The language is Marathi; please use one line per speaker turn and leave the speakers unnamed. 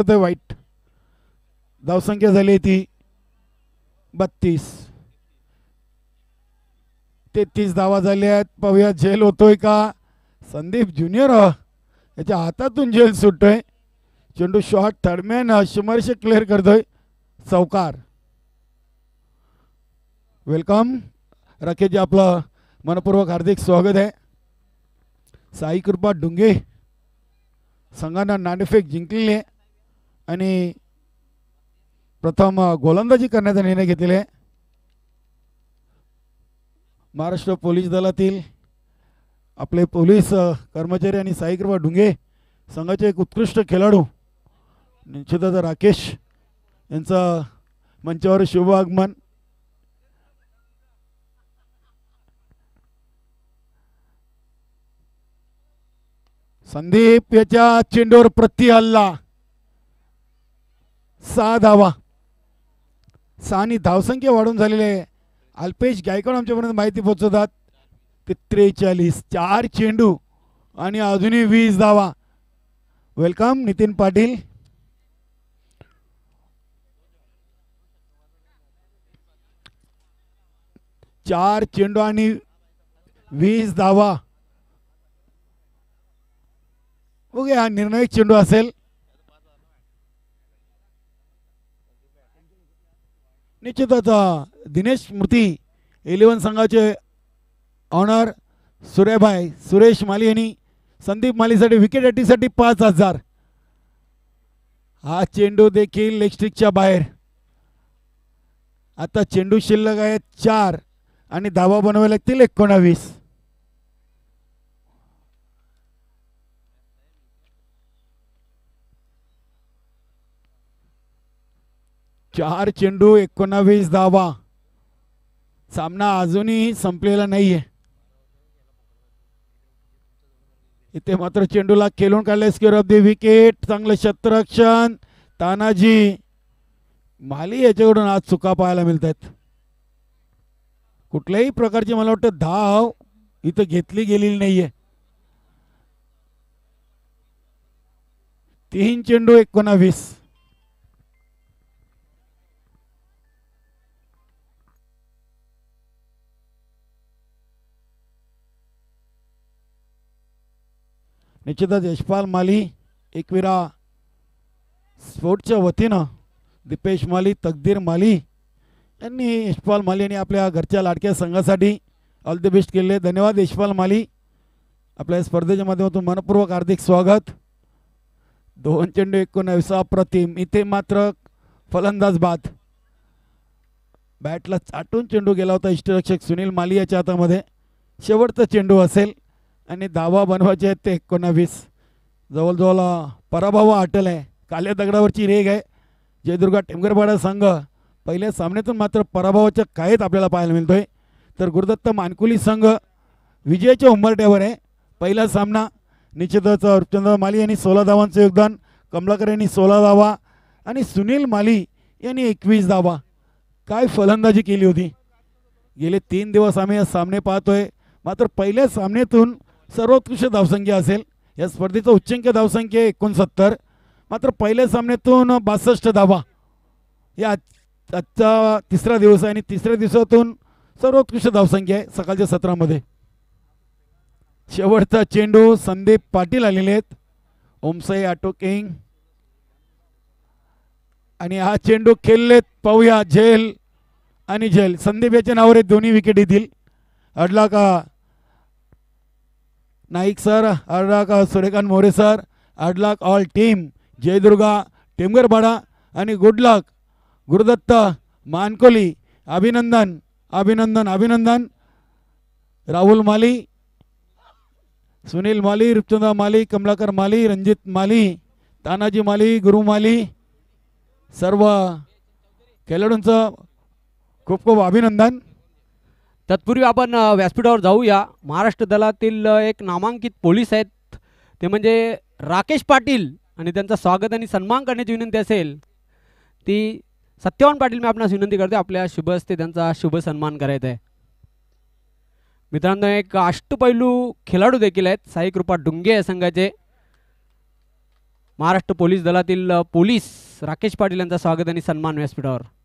वाईट धावसंख्या झाली ती बत्तीस तेहतीस धावा झाल्या आहेत पाहूया झेल होतोय का संदीप ज्युनियर याच्या हातातून झेल सुटतोय चेंडू शॉर्ट थर्डमॅन शिमर्श क्लिअर करतोय चौकार वेलकम राकेशजी आपलं मनपूर्वक हार्दिक स्वागत आहे साई कृपा डुंगे संघानं नाणेफेक जिंकलेली आहे आणि प्रथम गोलंदाजी करण्याचा निर्णय घेतलेला आहे महाराष्ट्र पोलीस दलातील आपले पोलीस कर्मचारी आणि साईकृपा ढुंगे संघाचे एक उत्कृष्ट खेळाडू निश्चितच राकेश यांचा मंचावर शुभ आगमन संदीप याच्या चेंडूवर प्रति हल्ला सहा धावा आणि धावसंख्या वाढून झालेली आहे अल्पेश गायकवाड आमच्यापर्यंत माहिती पोहोचवतात ते त्रेचाळीस चार चेंडू आणि अजूनही वीस धावा वेलकम नितीन पाटील चार चेंडू आणि वीस धावा ओके हा निर्णायक चेंडू असेल निश्चितच दिनेश स्मृती इलेवन संघाचे ऑनर सूर्यभाई सुरेश माली यांनी संदीप मालीसाठी विकेट अटीसाठी पाच हजार हा चेंडू देखील लेगस्टिकच्या बाहेर आता चेंडू शिल्लक आहेत चार आणि धावा बनवावे लागतील एकोणावीस चार चेंडू एकोणावीस धावा सामना अजूनही संपलेला नाहीये इथे मात्र चेंडूला खेळून काढले स्केअर ऑफ दी विकेट चांगलं क्षेत्ररक्षण तानाजी माली याच्याकडून आज चुका पाहायला मिळत आहेत कुठल्याही प्रकारची मला वाटतं धाव इथं घेतली गेलेली नाहीये तीन चेंडू एकोणावीस निश्चितच यशपाल माली एकविरा स्पोर्टच्या वतीनं दिपेश माली तकदीर माली यांनी यशपाल माली यांनी आपल्या घरच्या लाडक्या संघासाठी ऑल द बेस्ट केले धन्यवाद यशपाल माली आपल्या स्पर्धेच्या माध्यमातून मनपूर्वक हार्दिक स्वागत दोन चेंडू एकोणावीस प्रतिम इथे मात्र फलंदाज बाद बॅटला चाटून चेंडू गेला होता इष्टरक्षक सुनील माली याच्या हातामध्ये शेवटचा चेंडू असेल आणि दावा बनवायचे आहेत ते एकोणावीस जवळजवळ पराभव अटल आहे काल्या दगडावरची रेग आहे जयदुर्गा टेमगरपाडा संघ पहिल्या सामन्यातून मात्र पराभवाच्या कायत आपल्याला पाहायला मिळतोय तर गुरुदत्त मानकुली संघ विजयाच्या उंबरट्यावर आहे पहिला सामना निश्चितच रुपचंद्र माली यांनी सोळा धावांचं योगदान कमलाकर यांनी सोळा धावा आणि सुनील माली यांनी एकवीस धावा काय फलंदाजी केली होती गेले तीन दिवस आम्ही सामने पाहतोय मात्र पहिल्या सामन्यातून सर्वोत्कृष्ट धावसंख्या असेल या स्पर्धेचा उच्चंक धावसंख्या एकोणसत्तर मात्र पहिल्या सामन्यातून बासष्ट धावा या आजचा तिसरा दिवस आहे आणि तिसऱ्या दिवसातून सर्वोत्कृष्ट धावसंख्या आहे सकाळच्या सत्रामध्ये शेवटचा चेंडू संदीप पाटील आलेले आहेत ओमसाई आटो किंग आणि हा चेंडू खेळलेत पाहूया झेल आणि झेल संदीप याच्या नावावर दोन्ही विकेट येतील अडला का नाईक सर आठ लाख सूर्यकांत मोरे सर आठ लाख ऑल टीम जयदुर्गा बाडा आणि गुड लक गुरुदत्त मानकोली अभिनंदन अभिनंदन अभिनंदन राहुल माली सुनील माली रुपचंदा माली कमलाकर माली रणजित माली तानाजी माली गुरु माली
सर्व खेळाडूंचं खूप खूप अभिनंदन तत्पूर्वी आपण व्यासपीठावर जाऊया महाराष्ट्र दलातील एक नामांकित पोलीस आहेत ते म्हणजे राकेश पाटील आणि त्यांचा स्वागत आणि सन्मान करण्याची विनंती असेल ती सत्यवान पाटील मी आपणास विनंती करते आपल्या शुभ हस्ते त्यांचा शुभ सन्मान करायचा आहे मित्रांनो एक अष्टपैलू खेळाडू देखील आहेत साई कृपा डुंगे या संघाचे महाराष्ट्र पोलीस दलातील पोलीस राकेश पाटील यांचा स्वागत आणि सन्मान व्यासपीठावर